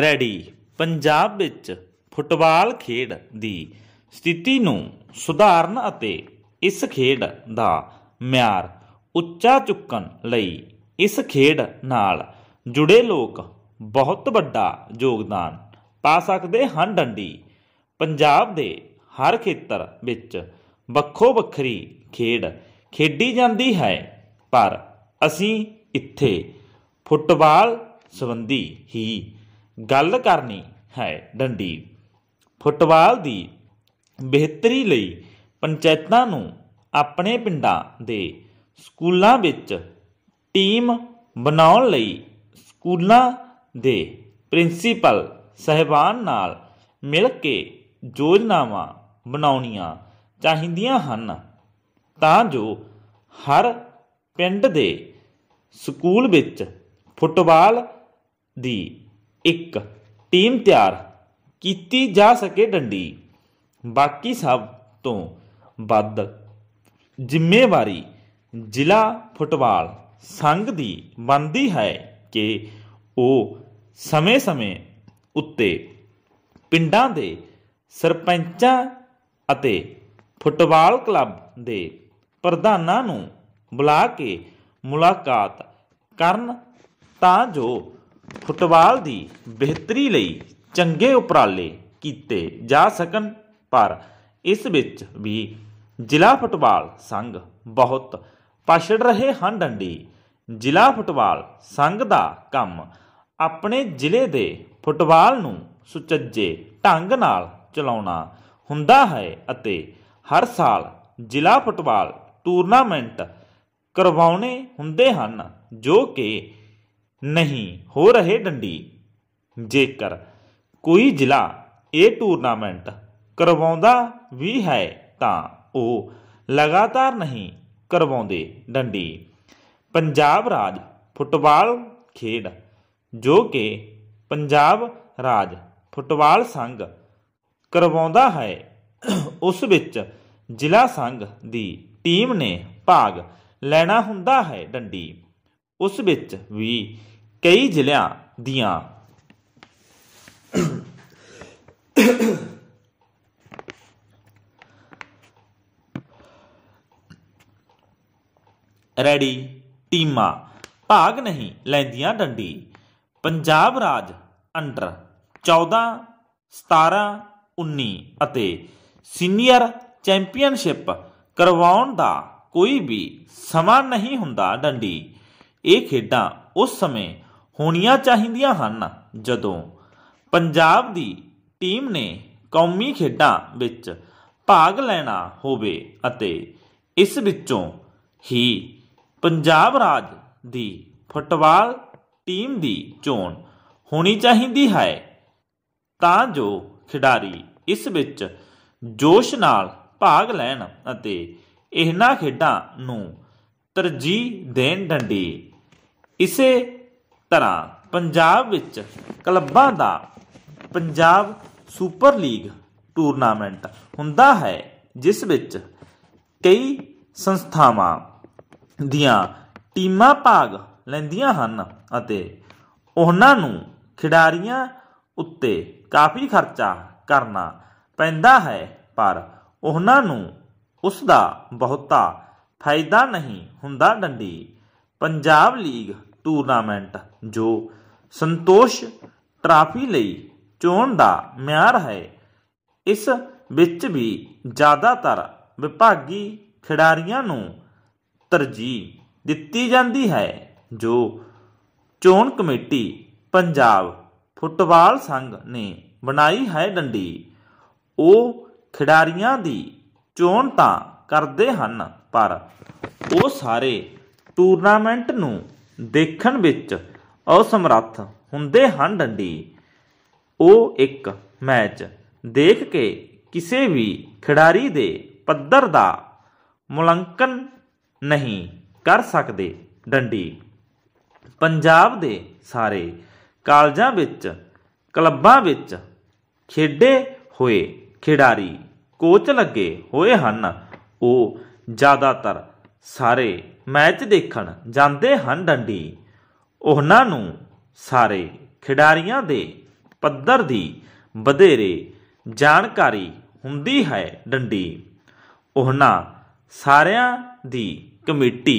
ready Punjab ਵਿੱਚ football ਖੇਡ ਦੀ ਸਥਿਤੀ ਨੂੰ ਸੁਧਾਰਨ ਅਤੇ ਇਸ ਖੇਡ ਦਾ ਮਿਆਰ ਉੱਚਾ ਚੁੱਕਣ ਲਈ ਇਸ ਖੇਡ ਨਾਲ ਜੁੜੇ ਲੋਕ ਬਹੁਤ ਵੱਡਾ ਯੋਗਦਾਨ ਪਾ ਸਕਦੇ ਹਨ ਡੰਡੀ ਪੰਜਾਬ ਦੇ ਹਰ ਖੇਤਰ ਵਿੱਚ ਵੱਖੋ ਵੱਖਰੀ ਖੇਡ ਖੇਡੀ ਜਾਂਦੀ ਹੈ ਪਰ ਅਸੀਂ ਇੱਥੇ ਫੁੱਟਬਾਲ ਸੰਬੰਧੀ ਹੀ ਗੱਲ ਕਰਨੀ ਹੈ ਡੰਡੀ ਫੁੱਟਬਾਲ ਦੀ ਬਿਹਤਰੀ ਲਈ ਪੰਚਾਇਤਾਂ ਨੂੰ ਆਪਣੇ ਪਿੰਡਾਂ ਦੇ ਸਕੂਲਾਂ ਵਿੱਚ ਟੀਮ ਬਣਾਉਣ ਲਈ ਸਕੂਲਾਂ ਦੇ ਪ੍ਰਿੰਸੀਪਲ ਸਹਿਬਾਨ ਨਾਲ ਮਿਲ ਕੇ ਯੋਜਨਾਵਾਂ ਬਣਾਉਣੀਆਂ ਚਾਹੀਦੀਆਂ ਹਨ ਤਾਂ ਜੋ ਹਰ ਪਿੰਡ ਦੇ ਸਕੂਲ ਵਿੱਚ ਫੁੱਟਬਾਲ ਦੀ ਇੱਕ ਟੀਮ ਤਿਆਰ ਕੀਤੀ ਜਾ ਸਕੇ ਡੰਡੀ ਬਾਕੀ ਸਭ ਤੋਂ ਵੱਧ ਜ਼ਿੰਮੇਵਾਰੀ ਜ਼ਿਲ੍ਹਾ ਫੁੱਟਬਾਲ ਸੰਘ ਦੀ ਬੰਦੀ ਹੈ ਕਿ ਉਹ ਸਮੇਂ-ਸਮੇਂ ਉੱਤੇ ਪਿੰਡਾਂ ਦੇ ਸਰਪੰਚਾਂ ਅਤੇ ਫੁੱਟਬਾਲ ਕਲੱਬ ਦੇ ਪ੍ਰਧਾਨਾਂ ਨੂੰ ਬੁਲਾ ਕੇ ਮੁਲਾਕਾਤ ਕਰਨ ਤਾਂ ਜੋ ਫੁੱਟਬਾਲ ਦੀ ਬਿਹਤਰੀ ਲਈ ਚੰਗੇ ਉਪਰਾਲੇ ਕੀਤੇ ਜਾ ਸਕਣ ਪਰ ਇਸ ਵਿੱਚ ਵੀ ਜ਼ਿਲ੍ਹਾ ਫੁੱਟਬਾਲ ਸੰਘ ਬਹੁਤ ਪਛੜ ਰਹੇ ਹਨ ਡੰਡੀ ਜ਼ਿਲ੍ਹਾ ਫੁੱਟਬਾਲ ਸੰਘ ਦਾ ਕੰਮ ਆਪਣੇ ਜ਼ਿਲ੍ਹੇ ਦੇ ਫੁੱਟਬਾਲ ਨੂੰ ਸੁਚੱਜੇ ਢੰਗ ਨਾਲ ਚਲਾਉਣਾ ਹੁੰਦਾ ਹੈ ਅਤੇ ਹਰ ਸਾਲ ਜ਼ਿਲ੍ਹਾ ਫੁੱਟਬਾਲ ਟੂਰਨਾਮੈਂਟ ਕਰਵਾਉਣੇ ਹੁੰਦੇ ਹਨ ਜੋ ਕਿ ਨਹੀਂ ਹੋ ਰਹੇ ਡੰਡੀ ਜੇਕਰ ਕੋਈ ਜ਼ਿਲ੍ਹਾ ਇਹ ਟੂਰਨਾਮੈਂਟ ਕਰਵਾਉਂਦਾ ਵੀ ਹੈ ਤਾਂ ਉਹ ਲਗਾਤਾਰ ਨਹੀਂ ਕਰਵਾਉਂਦੇ ਡੰਡੀ ਪੰਜਾਬ ਰਾਜ ਫੁੱਟਬਾਲ ਖੇਡ ਜੋ ਕਿ ਪੰਜਾਬ ਰਾਜ ਫੁੱਟਬਾਲ ਸੰਘ ਕਰਵਾਉਂਦਾ ਹੈ ਉਸ ਵਿੱਚ ਜ਼ਿਲ੍ਹਾ ਸੰਘ ਦੀ ਟੀਮ ਨੇ ਭਾਗ ਲੈਣਾ ਹੁੰਦਾ ਹੈ ਡੰਡੀ ਉਸ ਵਿੱਚ ਵੀ ਕਈ ਜ਼ਿਲ੍ਹਿਆਂ ਦੀਆਂ ਰੈਡੀ ਟੀਮਾਂ ਭਾਗ ਨਹੀਂ ਲੈਂਦੀਆਂ ਡੰਡੀ ਪੰਜਾਬ ਰਾਜ ਅੰਡਰ 14 17 19 ਅਤੇ ਸੀਨੀਅਰ ਚੈਂਪੀਅਨਸ਼ਿਪ ਕਰਵਾਉਣ ਦਾ ਕੋਈ ਵੀ ਸਮਾਂ ਨਹੀਂ ਹੁੰਦਾ ਡੰਡੀ ਇਹ ਖੇਡਾਂ ਉਸ ਸਮੇਂ ਹੋਣੀਆਂ ਚਾਹੀਦੀਆਂ ਹਨ ਜਦੋਂ ਪੰਜਾਬ ਦੀ ਟੀਮ ਨੇ ਕੌਮੀ ਖੇਡਾਂ ਵਿੱਚ ਭਾਗ ਲੈਣਾ ਹੋਵੇ ਅਤੇ ਇਸ ਵਿੱਚੋਂ ਹੀ ਪੰਜਾਬ ਰਾਜ ਦੀ ਫੁੱਟਬਾਲ ਟੀਮ ਦੀ ਚੋਣ ਹੋਣੀ ਚਾਹੀਦੀ ਹੈ ਤਾਂ ਜੋ ਖਿਡਾਰੀ ਇਸ ਵਿੱਚ ਜੋਸ਼ ਨਾਲ ਭਾਗ ਲੈਣ ਅਤੇ ਇਹਨਾਂ ਖੇਡਾਂ ਨੂੰ ਤਰਜੀਹ ਦੇਣ ਡੰਡੀ ਇਸੇ ਤਰ੍ਹਾਂ ਪੰਜਾਬ ਵਿੱਚ ਕਲੱਬਾਂ ਦਾ ਪੰਜਾਬ ਸੁਪਰ ਲੀਗ ਟੂਰਨਾਮੈਂਟ ਹੁੰਦਾ ਹੈ ਜਿਸ ਵਿੱਚ ਕਈ ਸੰਸਥਾਵਾਂ ਦੀਆਂ ਟੀਮਾਂ ਭਾਗ ਲੈਂਦੀਆਂ ਹਨ ਅਤੇ ਉਹਨਾਂ ਨੂੰ ਖਿਡਾਰੀਆਂ ਉੱਤੇ ਕਾਫੀ ਖਰਚਾ ਕਰਨਾ ਪੈਂਦਾ ਹੈ ਪਰ ਉਹਨਾਂ ਨੂੰ ਉਸ ਦਾ ਬਹੁਤਾ ਫਾਇਦਾ ਨਹੀਂ ਹੁੰਦਾ ਡੰਡੀ ਪੰਜਾਬ ਲੀਗ ਟੂਰਨਾਮੈਂਟ ਜੋ ਸੰਤੋਸ਼ ਟਰਾਫੀ ਲਈ ਚੋਣ ਦਾ ਮਿਆਰ ਹੈ ਇਸ ਵਿੱਚ ਵੀ ਜ਼ਿਆਦਾਤਰ ਵਿਭਾਗੀ ਖਿਡਾਰੀਆਂ ਨੂੰ ਤਰਜੀਹ ਦਿੱਤੀ ਜਾਂਦੀ ਹੈ ਜੋ ਚੋਣ ਕਮੇਟੀ ਪੰਜਾਬ ਫੁੱਟਬਾਲ ਸੰਘ ਨੇ ਬਣਾਈ ਹੈ ਡੰਡੀ ਉਹ ਖਿਡਾਰੀਆਂ ਦੀ ਚੋਣ ਤਾਂ ਕਰਦੇ ਹਨ ਪਰ ਉਹ ਸਾਰੇ ਟੂਰਨਾਮੈਂਟ ਨੂੰ ਦੇਖਣ ਵਿੱਚ ਅਸਮਰੱਥ ਹੁੰਦੇ ਹਨ ਡੰਡੀ ਉਹ ਇੱਕ ਮੈਚ ਦੇਖ ਕੇ ਕਿਸੇ ਵੀ ਖਿਡਾਰੀ ਦੇ ਪੱਧਰ ਦਾ ਮੁਲਾਂਕਣ ਨਹੀਂ ਕਰ ਸਕਦੇ ਡੰਡੀ ਪੰਜਾਬ ਦੇ ਸਾਰੇ ਕਾਲਜਾਂ ਵਿੱਚ ਕਲੱਬਾਂ ਵਿੱਚ ਖੇਡੇ ਹੋਏ ਖਿਡਾਰੀ ਕੋਚ ਲੱਗੇ ਹੋਏ ਹਨ ਉਹ ਜ਼ਿਆਦਾਤਰ ਸਾਰੇ ਮੈਚ ਦੇਖਣ ਜਾਂਦੇ ਹਨ ਡੰਡੀ ਉਹਨਾਂ ਨੂੰ ਸਾਰੇ ਖਿਡਾਰੀਆਂ ਦੇ ਪੱਧਰ ਦੀ ਵਧੇਰੇ ਜਾਣਕਾਰੀ ਹੁੰਦੀ ਹੈ ਡੰਡੀ ਉਹਨਾਂ ਸਾਰਿਆਂ ਦੀ ਕਮੇਟੀ